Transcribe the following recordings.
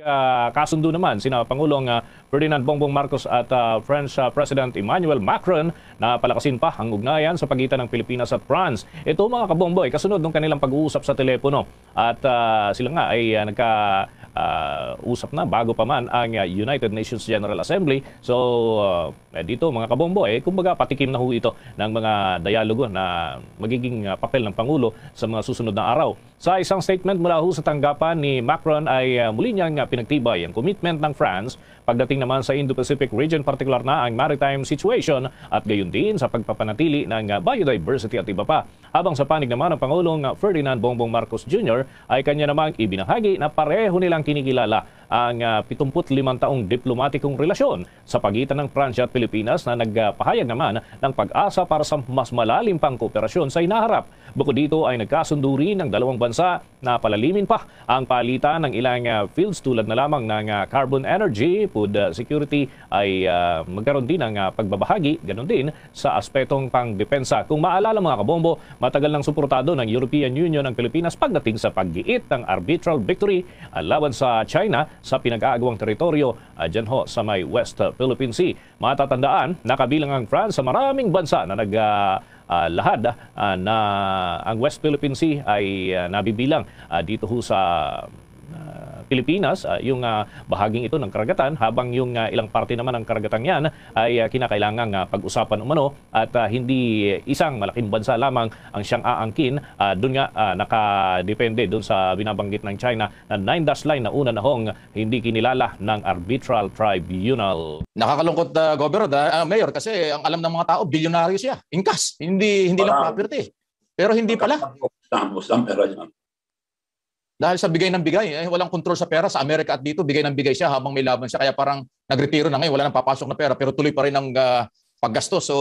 Uh, kasundo naman sina Pangulong uh, Ferdinand Bongbong Marcos at uh, French uh, President Emmanuel Macron na palakasin pa ang ugnayan sa pagitan ng Pilipinas at France. Ito mga kabomboy, kasunod ng kanilang pag-uusap sa telepono at uh, sila nga ay uh, nagka uh, usap na bago pa man ang uh, United Nations General Assembly. So uh, dito mga kabombo, eh, kumbaga patikim na ho ito ng mga dialogo na magiging uh, papel ng Pangulo sa mga susunod na araw. Sa isang statement mula ho sa tanggapan ni Macron ay uh, muli niyang ah, pinagtibay ang commitment ng France pagdating naman sa Indo-Pacific region, partikular na ang maritime situation at gayon din sa pagpapanatili ng ah, biodiversity at iba pa. Habang sa panig naman ng Pangulong Ferdinand Bongbong Marcos Jr. ay kanya namang ibinahagi na pareho nilang kinikilala ang 75 ah, taong diplomatikong relasyon sa pagitan ng Pransya at Pilipinas na nagpahayag naman ng pag-asa para sa mas malalim pang kooperasyon sa inaharap. Bukod dito ay nagkasundo rin ng dalawang bansa na palalimin pa ang palitan ng ilang ah, fields tulad na lamang ng ah, carbon energy, food security ay uh, magkaroon din ng pagbabahagi, ganun din sa aspetong pangdepensa. Kung maalala mga kabombo, matagal nang suportado ng European Union ang Pilipinas pagdating sa paggiit ng arbitral victory laban sa China sa pinag-aagawang teritoryo dyan ho sa may West Philippine Sea. Matatandaan, nakabilang ang France sa maraming bansa na nag uh, uh, lahad uh, na ang West Philippine Sea ay uh, nabibilang uh, dito ho sa Pilipinas, uh, yung uh, bahaging ito ng karagatan, habang yung uh, ilang parte naman ng karagatan yan ay uh, kinakailangang uh, pag-usapan umano at uh, hindi isang malaking bansa lamang ang siyang aangkin. Uh, doon nga uh, nakadepende doon sa binabanggit ng China na nine dash line na una na hong hindi kinilala ng arbitral tribunal. Nakakalungkot uh, governor, uh, mayor kasi ang alam ng mga tao bilyonaryo siya, inkas, hindi hindi lang property. Pero hindi pala. Tapos ang pera niya. Dahil sa bigay ng bigay, eh, walang control sa pera. Sa Amerika at dito, bigay ng bigay siya habang may laban siya. Kaya parang nagretiro na ngayon, wala nang papasok na pera. Pero tuloy pa rin ang uh, paggasto. So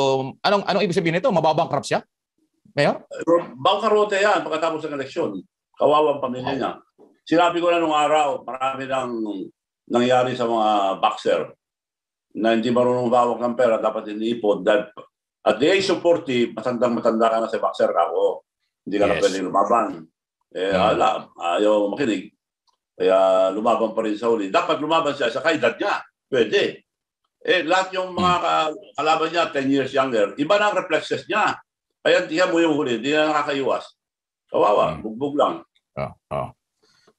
anong, anong ibig sabihin nito? Mababankrupt siya? Mayor? Bangkarote yan pagkatapos ng eleksyon. Kawawang pamilya niya. Sinabi ko na nung araw, marami nang nangyari sa mga boxer na hindi marunong bawak ng pera, dapat iniipon. Dahil at the age of 40, matandang matanda ka na si boxer ka ako. Oh, hindi ka yes. na pwede lumaban. Eh, hmm. alam, ayaw makinig. Kaya lumaban pa rin sa huli. Dapat lumaban siya sa kaedad niya. Pwede. Eh, lahat yung mga hmm. kalaban niya, 10 years younger, iba na ang reflexes niya. Kaya tiyan mo yung huli, hindi na nakakaiwas. Kawawa, hmm. bugbog lang. Oh, oh.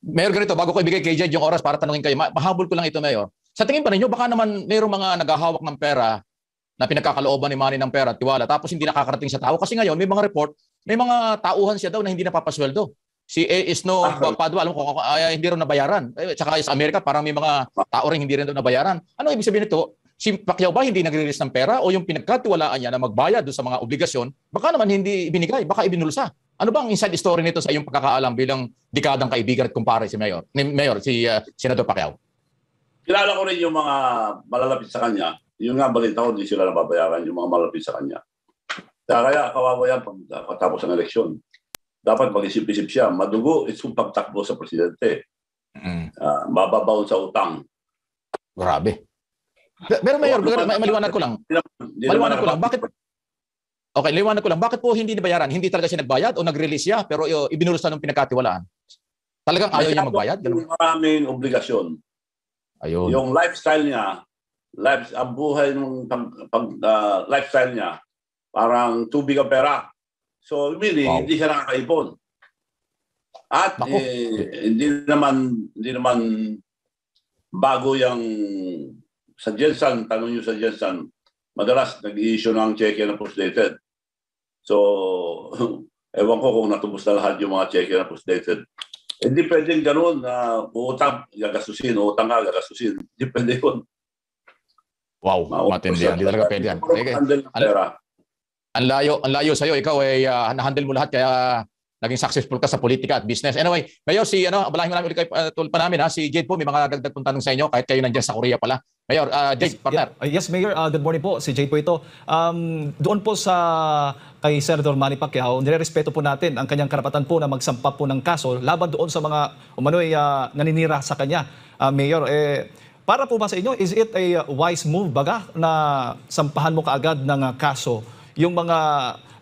Mayor, ganito, bago ko ibigay kay Jed yung oras para tanungin kayo, mahabol ko lang ito, Mayor. Sa tingin pa ninyo, baka naman mayroong mga naghahawak ng pera na pinagkakalooban ni Manny ng pera at tiwala, tapos hindi nakakarating sa tao. Kasi ngayon, may mga report, may mga tauhan siya daw na hindi napapasweldo. Si eh, is no Padua, alam ko, ay, hindi rin nabayaran. Eh, tsaka sa Amerika, parang may mga tao rin hindi rin nabayaran. Ano ibig sabihin nito? Si Pacquiao ba hindi nagre-release ng pera o yung pinagkatiwalaan niya na magbayad doon sa mga obligasyon, baka naman hindi binigay, baka ibinulsa. Ano ba ang inside story nito sa iyong pagkakaalam bilang dekadang kaibigan at kumpare si Mayor, ni Mayor si uh, Senador Pacquiao? Kilala ko rin yung mga malalapit sa kanya. Yung nga balita ko, hindi sila nababayaran yung mga malapit sa kanya. Kaya kaya kawawa yan pag ah, patapos ng eleksyon dapat mag-isip-isip siya. Madugo itong pagtakbo sa presidente. Mm. Uh, mababaw sa utang. Grabe. Pero Mayor, oh, may maliwanag ko lang. Maliwanag ko lang. Bakit? Okay, liwanag ko lang. Bakit po hindi nibayaran? Hindi talaga siya nagbayad o nag-release siya pero eh, ibinurusan ng pinagkatiwalaan? Talagang ayaw niya magbayad? Ganun? Maraming obligasyon. Ayun. Yung lifestyle niya, life, ang buhay ng pag, pag, uh, lifestyle niya, parang tubig ang pera. So really, eh, wow. hindi siya nakakaipon. At Naku. eh, hindi naman hindi naman bago yung sa Jensen, tanong nyo sa Jensen, madalas nag-issue ng cheque na postdated. So, ewan ko kung natubos na lahat yung mga cheque na postdated. Hindi eh, pwedeng ganun na uh, utang, gagastusin, utang nga, gagastusin. Hindi pwede yun. Wow, matindi yan. Hindi talaga pwede yan. Teka, ano, ang layo, ang layo sa iyo. Ikaw ay uh, eh, ah, na-handle mo lahat kaya naging successful ka sa politika at business. Anyway, Mayor, si, ano, abalahin mo namin ulit kay uh, tulpa namin, ha? si Jade po, may mga dagdag pong tanong sa inyo kahit kayo nandiyan sa Korea pala. Mayor, uh, Jade, yes, partner. Yeah, uh, yes, Mayor, uh, good morning po. Si Jade po ito. Um, doon po sa kay Senator Manny Pacquiao, nirerespeto po natin ang kanyang karapatan po na magsampa po ng kaso laban doon sa mga umano'y uh, naninira sa kanya. Uh, Mayor, eh, para po ba sa inyo, is it a wise move baga na sampahan mo kaagad ng uh, kaso yung mga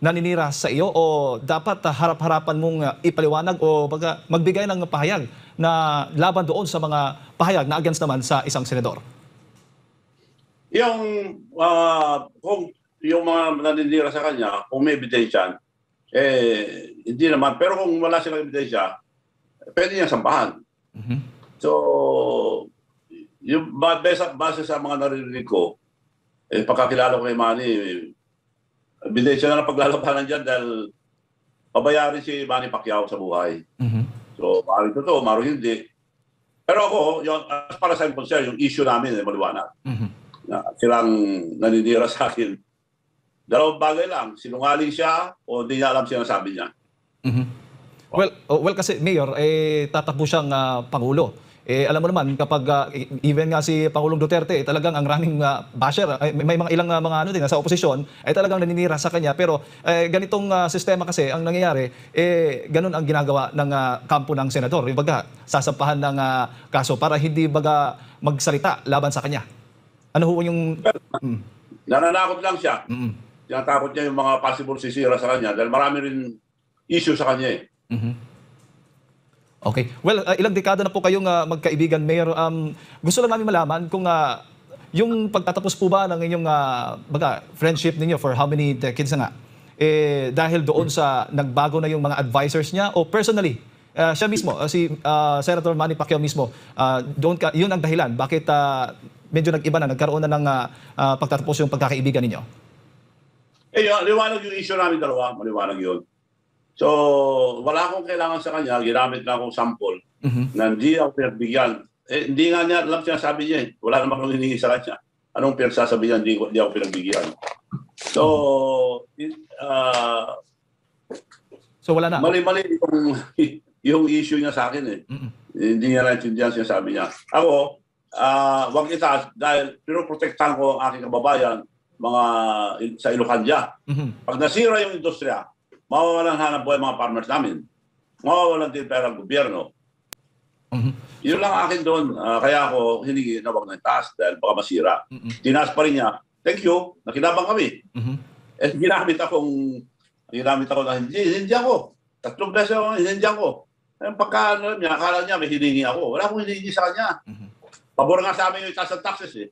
naninira sa iyo o dapat harap-harapan mong uh, ipaliwanag o magbigay ng pahayag na laban doon sa mga pahayag na against naman sa isang senador? Yung uh, kung yung mga naninira sa kanya, kung may ebidensya, eh, hindi naman. Pero kung wala silang ebidensya, pwede niya sambahan. Mm-hmm. So, yung base, base sa mga naririnig ko, eh, pagkakilala ko kay Manny, hindi siya na paglalabanan dyan dahil pabayarin si Manny Pacquiao sa buhay. Mm-hmm. So, maaaring totoo, maaaring hindi. Pero ako, yun, as para sa akin concern, yung issue namin ay eh, maliwanag. Mm-hmm. Na silang naninira sa akin. Dalawang bagay lang, sinungaling siya o hindi niya alam sinasabi niya. Mm-hmm. Well, oh, well kasi Mayor, eh, tatapos siyang uh, Pangulo. Eh, alam mo naman, kapag uh, even nga si Pangulong Duterte, eh, talagang ang running uh, basher, eh, may, mga ilang uh, mga ano din, sa oposisyon, ay eh, talagang naninira sa kanya. Pero eh, ganitong uh, sistema kasi, ang nangyayari, eh, ganun ang ginagawa ng uh, kampo ng senador. Ibaga, baga, sasampahan ng uh, kaso para hindi baga magsalita laban sa kanya. Ano ho yung... Mm. Nananakot lang siya. Mm. Tinatakot niya yung mga possible sisira sa kanya dahil marami rin issue sa kanya eh. Mm-hmm. Okay. Well, uh, ilang dekada na po kayong uh, magkaibigan, Mayor. Um, gusto lang namin malaman kung uh, yung pagtatapos po ba ng inyong uh, baga, friendship ninyo for how many decades nga? Eh, dahil doon sa nagbago na yung mga advisors niya o personally, uh, siya mismo, uh, si uh, Senator Manny Pacquiao mismo, uh, doon ka, yun ang dahilan. Bakit uh, medyo nag-iba na, nagkaroon na ng uh, uh, pagtatapos yung pagkakaibigan ninyo? Eh, hey, uh, liwanag yung issue namin dalawa. Maliwanag yun. So, wala akong kailangan sa kanya. Ginamit na akong sample mm-hmm. na hindi ako pinagbigyan. Eh, hindi nga niya alam siya sabi niya eh. Wala naman akong hiningi sa kanya. Anong pinagsasabihan? Hindi, hindi ako pinagbigyan. So, uh, so wala na. Mali-mali yung, yung issue niya sa akin eh. Mm-hmm. Hindi niya naintindihan siya sabi niya. Ako, uh, wag itaas dahil pinoprotektahan ko ang aking kababayan mga sa Ilocanja. Mm-hmm. Pag nasira yung industriya, mawawalan hanap buhay mga farmers namin. Mawawalan din pera ng gobyerno. Mm-hmm. Yun lang akin doon. Uh, kaya ako hiningi na wag ng taas dahil baka masira. Mm-hmm. Tinaas pa rin niya. Thank you. Nakinabang kami. Mm-hmm. Eh, ginamit akong ginamit ako na hindi, hindi ako. Tatlong beses ako, hindi ako. Eh, pagka ano, niya, akala niya may hiningi ako. Wala akong hiningi sa kanya. Mm-hmm. Pabor nga sa amin yung taas ng taxes eh.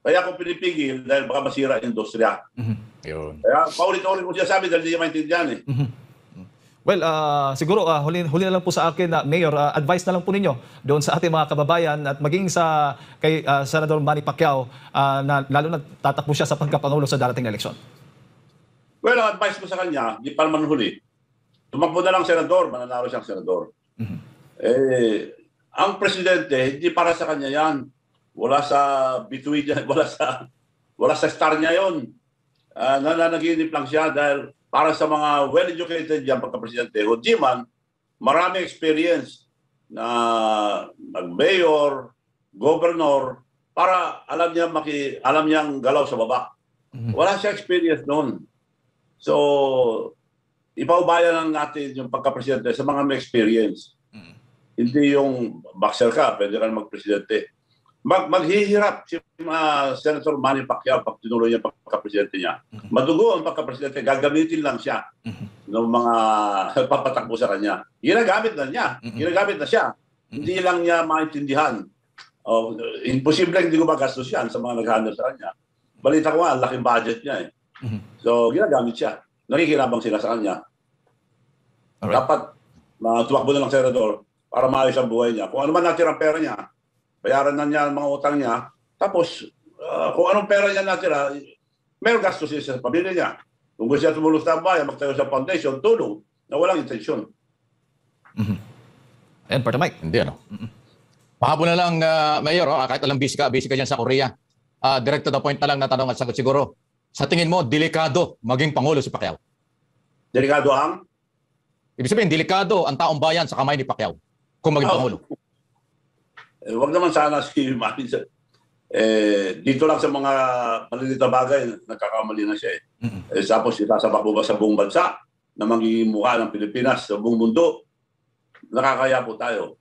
Kaya ako pinipigil dahil baka masira industriya. Mm-hmm. Yun. Kaya paulit-ulit ko siya sabi dahil hindi niya maintindihan eh. Mhm. Well, uh, siguro uh, huli, huli na lang po sa akin, uh, Mayor, uh, advice na lang po ninyo doon sa ating mga kababayan at maging sa kay uh, Senador Manny Pacquiao uh, na lalo na tatakbo siya sa pagkapangulo sa darating na eleksyon. Well, ang advice ko sa kanya, di pa naman huli. Tumakbo na lang senador, mananalo siyang senador. Mm-hmm. Eh, ang presidente, hindi para sa kanya yan. Wala sa bituin wala sa wala sa star niya yon uh, ah, nananaginip lang siya dahil para sa mga well-educated yan pagka-presidente, o di man, marami experience na mag-mayor, governor, para alam niya maki, alam niyang galaw sa baba. Mhm. Wala siya experience noon. So, ipaubayan lang natin yung pagka-presidente sa mga may experience. Mhm. Hindi yung boxer ka, pwede ka mag-presidente mag maghihirap si uh, Senator Manny Pacquiao pag tinuloy niya pagka-presidente niya. Mhm. Madugo ang pagkapresidente, gagamitin lang siya mhm. ng mga papatakbo sa kanya. Ginagamit na niya, mhm. ginagamit na siya. Hindi lang niya maintindihan. Oh, imposible hindi ko magastos yan sa mga naghahanap sa kanya. Balita ko nga, ang laking budget niya eh. So, ginagamit siya. Nakikilabang sila sa kanya. Alright. Dapat matuwakbo ah, na lang senador para maayos ang buhay niya. Kung ano man natirang pera niya, bayaran na niya ang mga utang niya. Tapos, uh, kung anong pera niya natira, may gastos siya sa pamilya niya. Kung gusto niya tumulong sa bayan, magtayo sa foundation, tulong na walang intensyon. Mm-hmm. And Partner Mike. Hindi, ano? mm na lang, uh, Mayor, oh, kahit alam busy ka, busy ka dyan sa Korea. Uh, direct to the point na lang natanong at sagot siguro. Sa tingin mo, delikado maging Pangulo si Pacquiao? Delikado ang? Ibig sabihin, delikado ang taong bayan sa kamay ni Pacquiao kung maging oh, Pangulo. Eh, wag naman sana si manager. Eh, dito lang sa mga malilita bagay, nagkakamali na siya eh. Mm-hmm. eh tapos itasabak mo ba sa buong bansa na magiging mukha ng Pilipinas sa buong mundo? Nakakaya po tayo.